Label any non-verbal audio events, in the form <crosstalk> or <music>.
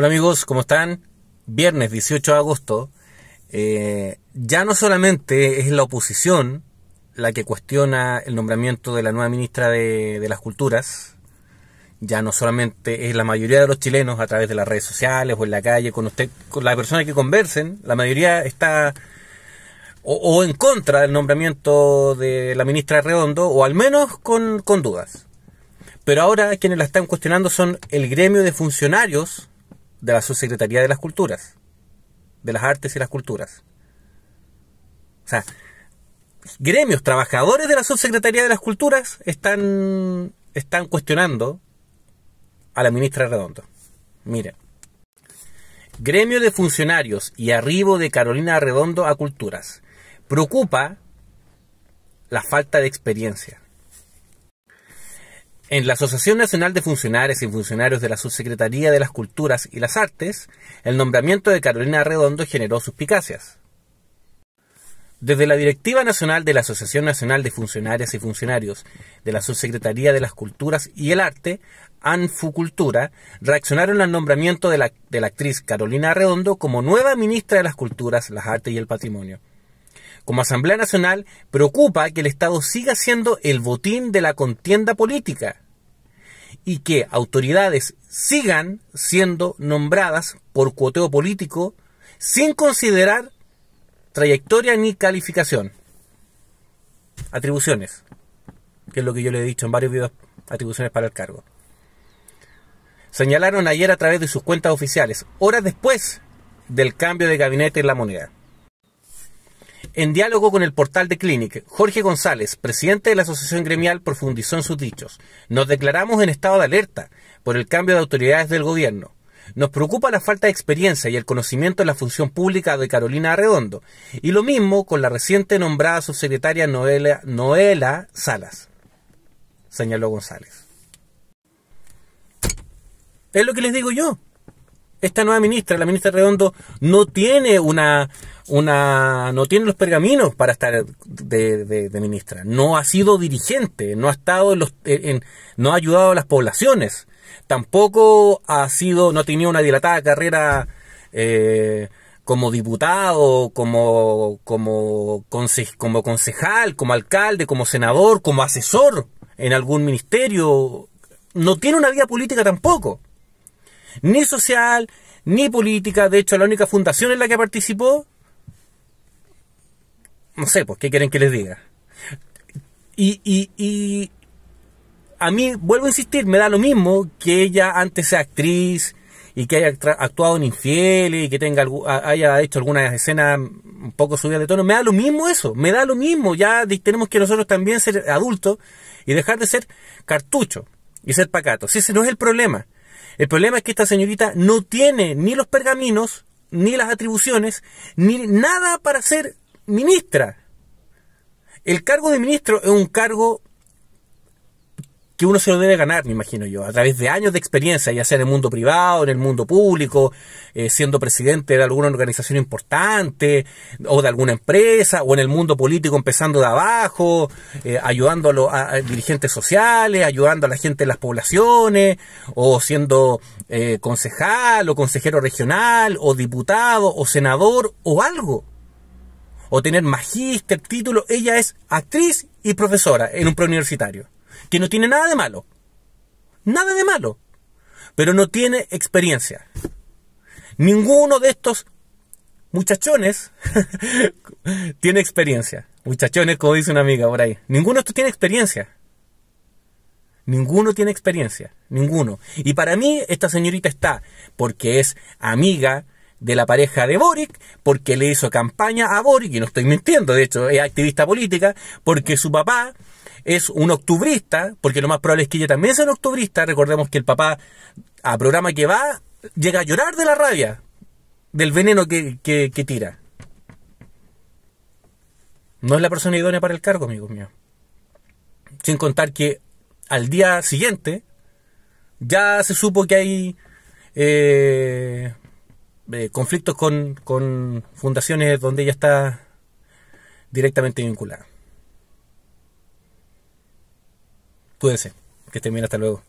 Hola amigos, ¿cómo están? Viernes 18 de agosto. Eh, ya no solamente es la oposición la que cuestiona el nombramiento de la nueva ministra de, las Culturas, ya no solamente es la mayoría de los chilenos a través de las redes sociales o en la calle, con usted, con las personas que conversen, la mayoría está o, en contra del nombramiento de la ministra Redondo, o al menos con, con dudas. Pero ahora quienes la están cuestionando son el gremio de funcionarios de la Subsecretaría de las Culturas, de las Artes y las Culturas. O sea, gremios, trabajadores de la Subsecretaría de las Culturas están, están cuestionando a la ministra Redondo. Mire, gremio de funcionarios y arribo de Carolina Redondo a Culturas. Preocupa la falta de experiencia. En la Asociación Nacional de Funcionarios y Funcionarios de la Subsecretaría de las Culturas y las Artes, el nombramiento de Carolina Redondo generó suspicacias. Desde la Directiva Nacional de la Asociación Nacional de Funcionarios y Funcionarios de la Subsecretaría de las Culturas y el Arte, ANFUCultura, reaccionaron al nombramiento de la actriz Carolina Redondo como nueva ministra de las Culturas, las Artes y el Patrimonio. Como Asamblea Nacional, preocupa que el Estado siga siendo el botín de la contienda política y que autoridades sigan siendo nombradas por cuoteo político sin considerar trayectoria ni calificación. Atribuciones, que es lo que yo le he dicho en varios videos, atribuciones para el cargo. Señalaron ayer a través de sus cuentas oficiales, horas después del cambio de gabinete en la moneda. En diálogo con el portal de Clinic, Jorge González, presidente de la Asociación Gremial, profundizó en sus dichos. Nos declaramos en estado de alerta por el cambio de autoridades del gobierno. Nos preocupa la falta de experiencia y el conocimiento de la función pública de Carolina Arredondo, y lo mismo con la reciente nombrada subsecretaria Noela, Noela Salas, señaló González. Es lo que les digo yo esta nueva ministra, la ministra Redondo, no tiene una, una, no tiene los pergaminos para estar de, ministra. No ha sido dirigente, no ha estado en los, no ha ayudado a las poblaciones. Tampoco ha sido, no ha tenido una dilatada carrera eh, como diputado, como, como, como concejal, como alcalde, como senador, como asesor en algún ministerio. No tiene una vida política tampoco ni social, ni política. De hecho, la única fundación en la que participó, no sé, pues, ¿qué quieren que les diga? Y, y, y a mí, vuelvo a insistir, me da lo mismo que ella antes sea actriz y que haya actuado en Infiel, y que tenga haya hecho algunas escenas un poco subida de tono. Me da lo mismo eso, me da lo mismo. Ya tenemos que nosotros también ser adultos y dejar de ser cartucho y ser pacatos. Ese no es el problema. El problema es que esta señorita no tiene ni los pergaminos, ni las atribuciones, ni nada para ser ministra. El cargo de ministro es un cargo que uno se lo debe ganar, me imagino yo, a través de años de experiencia, ya sea en el mundo privado, en el mundo público, eh, siendo presidente de alguna organización importante o de alguna empresa, o en el mundo político empezando de abajo, eh, ayudando a, los, dirigentes sociales, ayudando a la gente de las poblaciones, o siendo eh, concejal o consejero regional, o diputado, o senador, o algo o tener magíster, título, ella es actriz y profesora en un preuniversitario que no tiene nada de malo. Nada de malo. Pero no tiene experiencia. Ninguno de estos muchachones <laughs> tiene experiencia. Muchachones, como dice una amiga por ahí. Ninguno de estos tiene experiencia. Ninguno tiene experiencia. Ninguno. Y para mí, esta señorita está porque es amiga de la pareja de Boric, porque le hizo campaña a Boric, y no estoy mintiendo, de hecho es activista política, porque su papá es un octubrista, porque lo más probable es que ella también sea un octubrista. Recordemos que el papá, a programa que va, llega a llorar de la rabia, del veneno que, tira. No es la persona idónea para el cargo, amigos míos. Sin contar que al día siguiente ya se supo que hay eh, eh, conflictos con, con fundaciones donde ella está directamente vinculada. ser Que estén bien. Hasta luego.